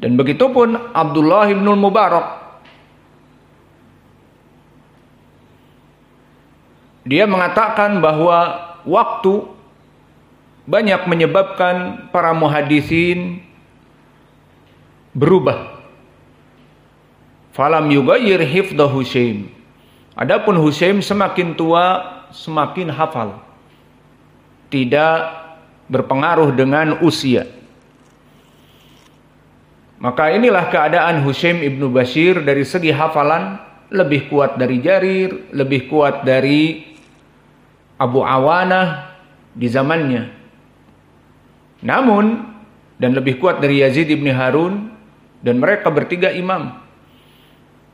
Dan begitupun Abdullah bin Mubarak Dia mengatakan bahwa waktu banyak menyebabkan para muhadisin berubah. Falam yugayir hifdah Husaim. Adapun Husaim semakin tua semakin hafal. Tidak berpengaruh dengan usia. Maka inilah keadaan Husaim ibnu Bashir dari segi hafalan lebih kuat dari Jarir, lebih kuat dari Abu Awana di zamannya. Namun dan lebih kuat dari Yazid ibni Harun dan mereka bertiga imam.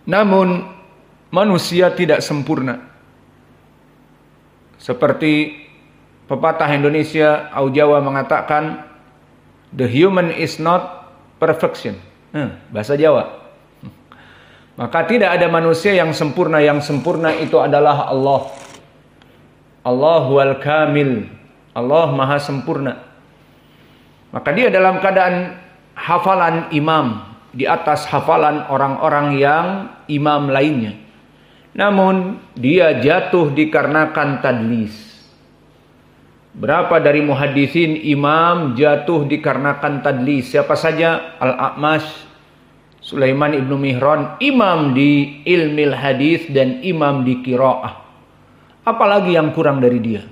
Namun manusia tidak sempurna. Seperti pepatah Indonesia Aujawa mengatakan the human is not perfection. Hmm, bahasa Jawa. Maka tidak ada manusia yang sempurna. Yang sempurna itu adalah Allah. Allah wal kamil. Allah maha sempurna. Maka dia dalam keadaan hafalan imam. Di atas hafalan orang-orang yang imam lainnya. Namun dia jatuh dikarenakan tadlis. Berapa dari muhadisin imam jatuh dikarenakan tadlis? Siapa saja? Al-A'mash, Sulaiman ibnu Mihran, imam di ilmil hadis dan imam di kiroah. Apalagi yang kurang dari dia?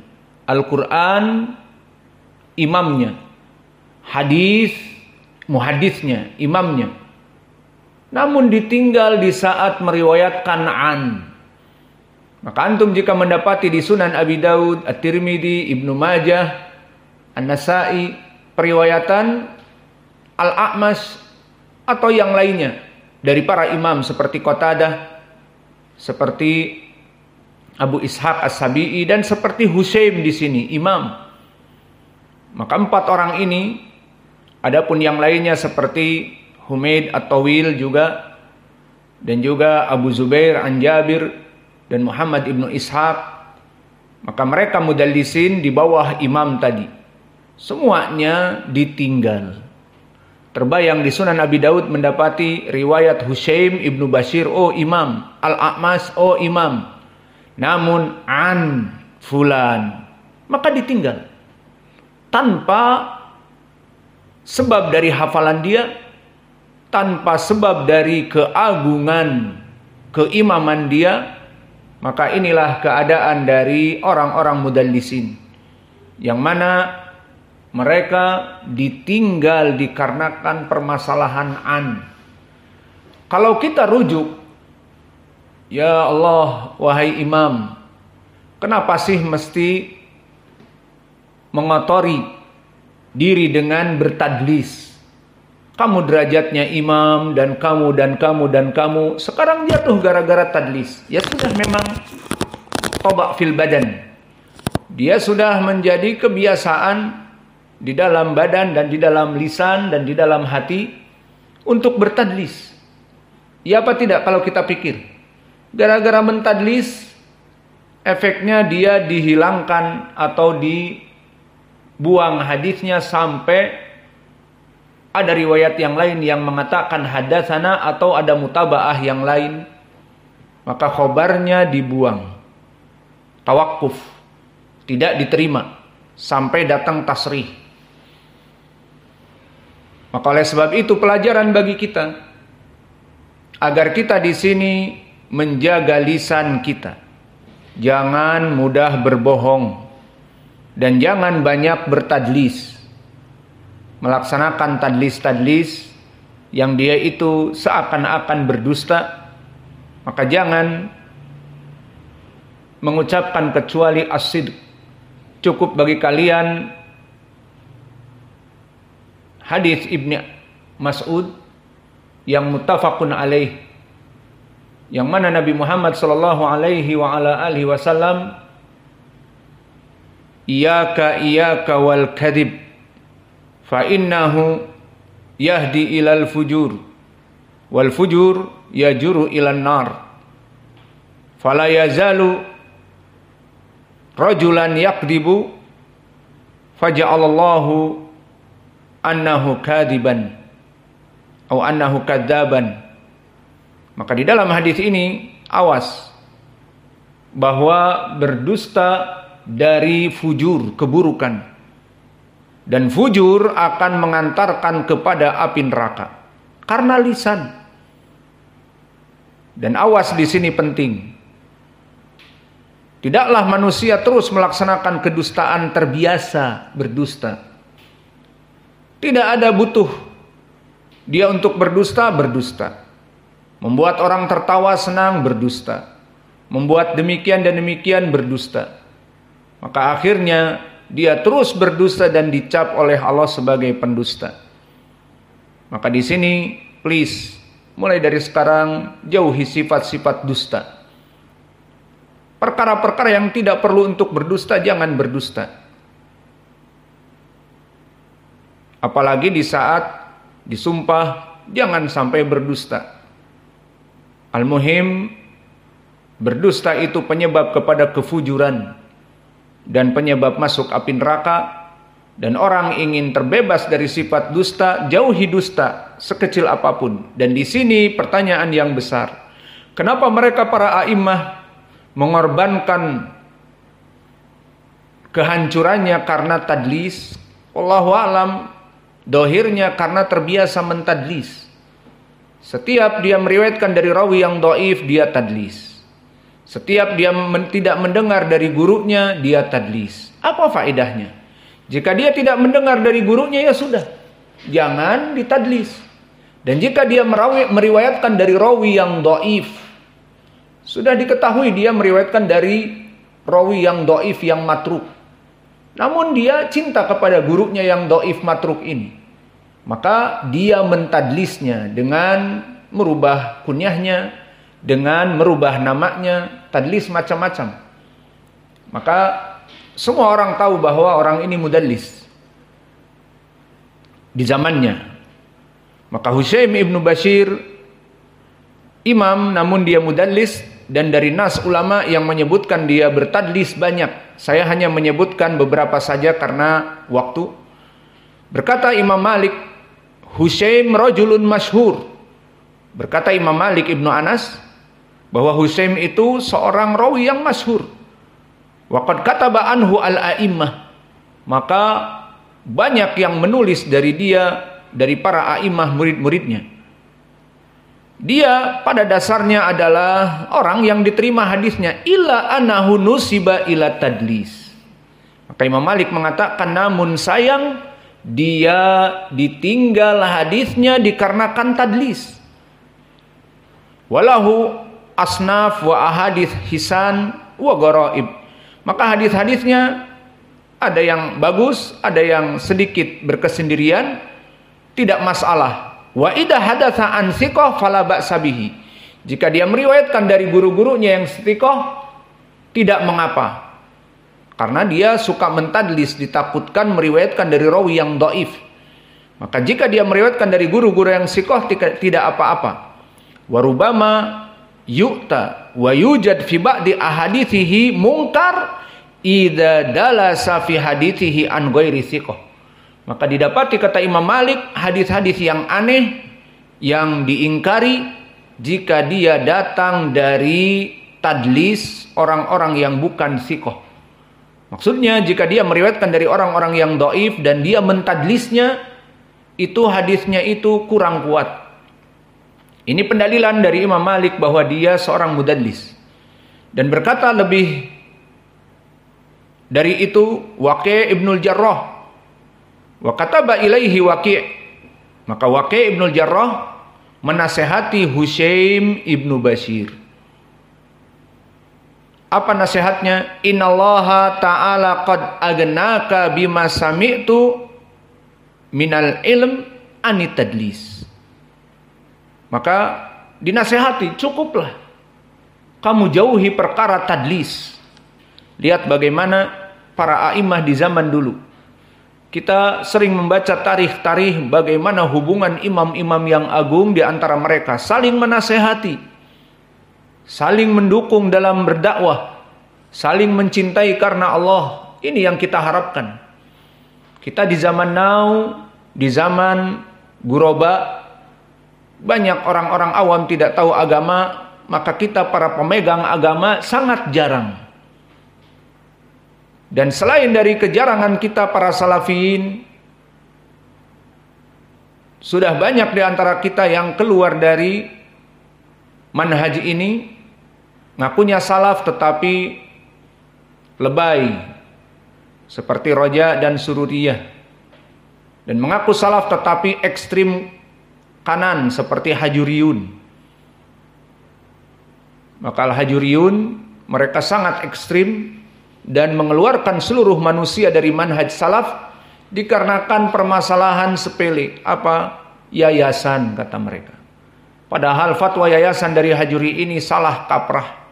Al-Quran, imamnya. Hadis, muhadisnya, imamnya. Namun ditinggal di saat meriwayatkan an. Maka antum jika mendapati di Sunan Abi Daud, At-Tirmidzi, Ibnu Majah, An-Nasa'i, periwayatan Al-A'mas atau yang lainnya dari para imam seperti Qatadah, seperti Abu Ishaq As-Sabi'i dan seperti Husaim di sini, imam. Maka empat orang ini adapun yang lainnya seperti Humaid atau Wil juga dan juga Abu Zubair An Jabir dan Muhammad ibnu Ishaq maka mereka mudallisin di bawah imam tadi semuanya ditinggal Terbayang di Sunan Abi Daud mendapati riwayat Husaim ibnu Basir, oh imam, al Akmas, oh imam. Namun an fulan. Maka ditinggal. Tanpa sebab dari hafalan dia, tanpa sebab dari keagungan keimaman dia, maka inilah keadaan dari orang-orang mudallisin. Yang mana mereka ditinggal dikarenakan permasalahan an. Kalau kita rujuk, ya Allah, wahai imam, kenapa sih mesti mengotori diri dengan bertadlis? Kamu derajatnya imam dan kamu dan kamu dan kamu. Sekarang jatuh gara-gara tadlis. Ya sudah memang tobak fil badan. Dia sudah menjadi kebiasaan di dalam badan dan di dalam lisan dan di dalam hati untuk bertadlis. Ya apa tidak kalau kita pikir? Gara-gara mentadlis, efeknya dia dihilangkan atau dibuang hadisnya sampai ada riwayat yang lain yang mengatakan hadasana atau ada mutabaah yang lain. Maka khobarnya dibuang. Tawakuf. Tidak diterima. Sampai datang tasrih. Maka oleh sebab itu pelajaran bagi kita. Agar kita di sini menjaga lisan kita. Jangan mudah berbohong. Dan jangan banyak bertadlis melaksanakan tadlis-tadlis yang dia itu seakan-akan berdusta maka jangan mengucapkan kecuali asid cukup bagi kalian hadis Ibnu Mas'ud yang mutafakun alaih yang mana Nabi Muhammad sallallahu alaihi wa ala alihi wasallam iyaka iyaka wal kadhib fa innahu yahdi ilal fujur wal fujur yajuru ilan nar fala yazalu rajulan yakdibu faja'alallahu annahu kadiban atau annahu kadaban maka di dalam hadis ini awas bahwa berdusta dari fujur keburukan dan fujur akan mengantarkan kepada api neraka. Karena lisan. Dan awas di sini penting. Tidaklah manusia terus melaksanakan kedustaan terbiasa berdusta. Tidak ada butuh dia untuk berdusta, berdusta. Membuat orang tertawa senang, berdusta. Membuat demikian dan demikian, berdusta. Maka akhirnya dia terus berdusta dan dicap oleh Allah sebagai pendusta. Maka di sini, please, mulai dari sekarang jauhi sifat-sifat dusta. Perkara-perkara yang tidak perlu untuk berdusta, jangan berdusta. Apalagi di saat disumpah, jangan sampai berdusta. Al-Muhim, berdusta itu penyebab kepada kefujuran dan penyebab masuk api neraka dan orang ingin terbebas dari sifat dusta, jauhi dusta sekecil apapun. Dan di sini pertanyaan yang besar. Kenapa mereka para aimah mengorbankan kehancurannya karena tadlis? Allahu alam, dohirnya karena terbiasa mentadlis. Setiap dia meriwayatkan dari rawi yang doif, dia tadlis. Setiap dia men tidak mendengar dari gurunya, dia tadlis. Apa faedahnya? Jika dia tidak mendengar dari gurunya, ya sudah. Jangan ditadlis. Dan jika dia merawi, meriwayatkan dari rawi yang do'if. Sudah diketahui dia meriwayatkan dari rawi yang do'if, yang matruk. Namun dia cinta kepada gurunya yang do'if matruk ini. Maka dia mentadlisnya dengan merubah kunyahnya, dengan merubah namanya, tadlis macam-macam. Maka semua orang tahu bahwa orang ini mudallis di zamannya. Maka Husaim ibnu Bashir imam namun dia mudallis dan dari nas ulama yang menyebutkan dia bertadlis banyak. Saya hanya menyebutkan beberapa saja karena waktu. Berkata Imam Malik, Husaim rojulun masyhur. Berkata Imam Malik Ibnu Anas, bahwa Husain itu seorang rawi yang masyhur. Waqad kataba anhu al-a'immah. Maka banyak yang menulis dari dia dari para a'immah murid-muridnya. Dia pada dasarnya adalah orang yang diterima hadisnya illa anahu nusiba ila tadlis. Maka Imam Malik mengatakan namun sayang dia ditinggal hadisnya dikarenakan tadlis. Walahu asnaf wa ahadith hisan wa goroib. Maka hadis-hadisnya ada yang bagus, ada yang sedikit berkesendirian, tidak masalah. Wa idha hadatha an sikoh falabak sabihi. Jika dia meriwayatkan dari guru-gurunya yang setikoh, tidak mengapa. Karena dia suka mentadlis, ditakutkan meriwayatkan dari rawi yang do'if. Maka jika dia meriwayatkan dari guru-guru yang sikoh, tidak apa-apa. Warubama yukta wa yujad fi ba'di ahadithihi mungkar idza dalasa fi hadithihi an ghairi thiqah. Maka didapati kata Imam Malik hadis-hadis yang aneh yang diingkari jika dia datang dari tadlis orang-orang yang bukan sikoh. Maksudnya jika dia meriwayatkan dari orang-orang yang doif dan dia mentadlisnya, itu hadisnya itu kurang kuat. Ini pendalilan dari Imam Malik bahwa dia seorang mudadlis. Dan berkata lebih dari itu Waqi' Ibnul Jarrah wa kataba ilaihi Waqi' maka Waqi' Ibnul Jarrah menasehati Husaim Ibnu Basir Apa nasihatnya? Innallaha ta'ala qad agnaka bima sami'tu minal ilm anitadlis. tadlis maka dinasehati, cukuplah. Kamu jauhi perkara tadlis. Lihat bagaimana para a'imah di zaman dulu. Kita sering membaca tarikh-tarikh bagaimana hubungan imam-imam yang agung di antara mereka. Saling menasehati. Saling mendukung dalam berdakwah. Saling mencintai karena Allah. Ini yang kita harapkan. Kita di zaman now, di zaman guroba, banyak orang-orang awam tidak tahu agama, maka kita para pemegang agama sangat jarang. Dan selain dari kejarangan kita para salafin sudah banyak di antara kita yang keluar dari manhaj ini, ngakunya salaf tetapi lebay, seperti roja dan sururiyah. Dan mengaku salaf tetapi ekstrim kanan seperti hajuriun. Maka al-hajuriun mereka sangat ekstrim dan mengeluarkan seluruh manusia dari manhaj salaf dikarenakan permasalahan sepele apa yayasan kata mereka. Padahal fatwa yayasan dari Hajuri ini salah kaprah.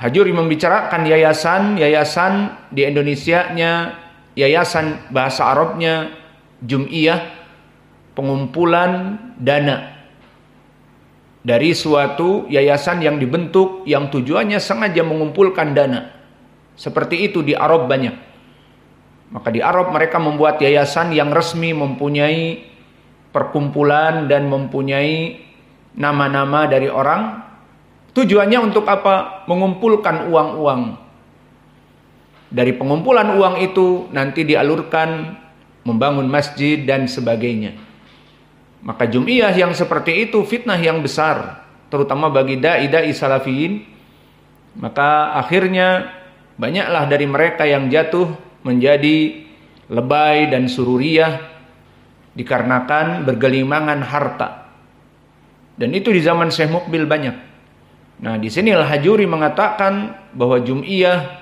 Hajuri membicarakan yayasan, yayasan di Indonesia nya, yayasan bahasa Arabnya, jum'iyah, pengumpulan dana dari suatu yayasan yang dibentuk yang tujuannya sengaja mengumpulkan dana. Seperti itu di Arab banyak. Maka di Arab mereka membuat yayasan yang resmi mempunyai perkumpulan dan mempunyai nama-nama dari orang. Tujuannya untuk apa? Mengumpulkan uang-uang. Dari pengumpulan uang itu nanti dialurkan membangun masjid dan sebagainya. Maka jum'iyah yang seperti itu fitnah yang besar terutama bagi dai-dai salafiyin. Maka akhirnya banyaklah dari mereka yang jatuh menjadi lebay dan sururiah dikarenakan bergelimangan harta. Dan itu di zaman Syekh Mukbil banyak. Nah, di sini Al-Hajuri mengatakan bahwa jum'iyah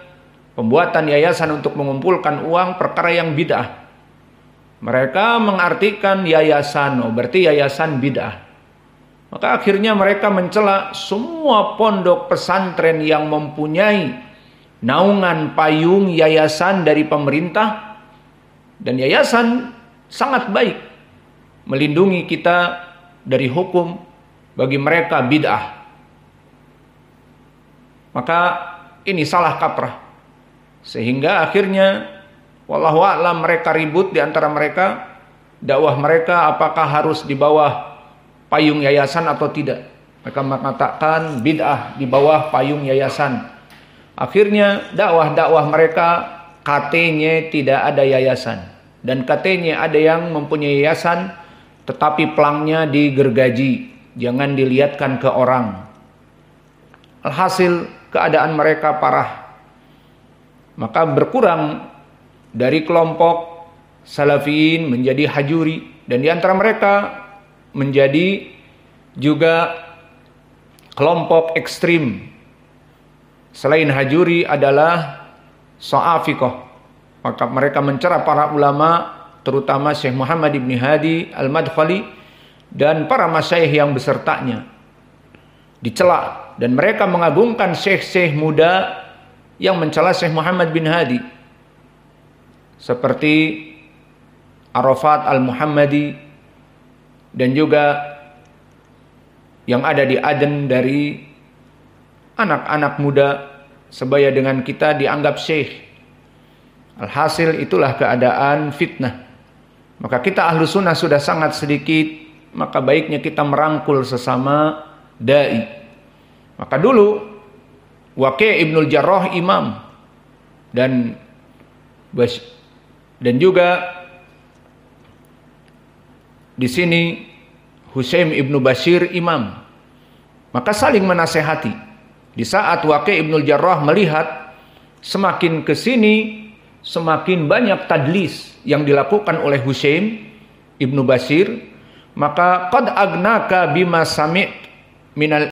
pembuatan yayasan untuk mengumpulkan uang perkara yang bid'ah. Mereka mengartikan yayasan, oh, berarti yayasan bid'ah. Maka akhirnya mereka mencela semua pondok pesantren yang mempunyai naungan payung yayasan dari pemerintah dan yayasan sangat baik melindungi kita dari hukum bagi mereka bid'ah. Maka ini salah kaprah. Sehingga akhirnya Wallahu a'lam mereka ribut di antara mereka dakwah mereka apakah harus di bawah payung yayasan atau tidak. Mereka mengatakan bid'ah di bawah payung yayasan. Akhirnya dakwah-dakwah mereka katanya tidak ada yayasan dan katanya ada yang mempunyai yayasan tetapi pelangnya digergaji, jangan dilihatkan ke orang. Alhasil keadaan mereka parah. Maka berkurang dari kelompok Salafiyin menjadi Hajuri dan di antara mereka menjadi juga kelompok ekstrim selain Hajuri adalah Sa'afiqah maka mereka mencera para ulama terutama Syekh Muhammad Ibn Hadi Al-Madkhali dan para masyaih yang besertanya dicela dan mereka mengagungkan syekh-syekh muda yang mencela Syekh Muhammad bin Hadi seperti Arafat Al-Muhammadi dan juga yang ada di Aden dari anak-anak muda sebaya dengan kita dianggap syekh. Alhasil itulah keadaan fitnah. Maka kita ahlu sunnah sudah sangat sedikit, maka baiknya kita merangkul sesama da'i. Maka dulu, Waqi' Ibnul Jarrah imam. Dan dan juga di sini Husaim ibnu Basir imam. Maka saling menasehati. Di saat Waqi ibnu Jarrah melihat semakin ke sini semakin banyak tadlis yang dilakukan oleh Husaim ibnu Basir, maka kod agnaka bima samit minal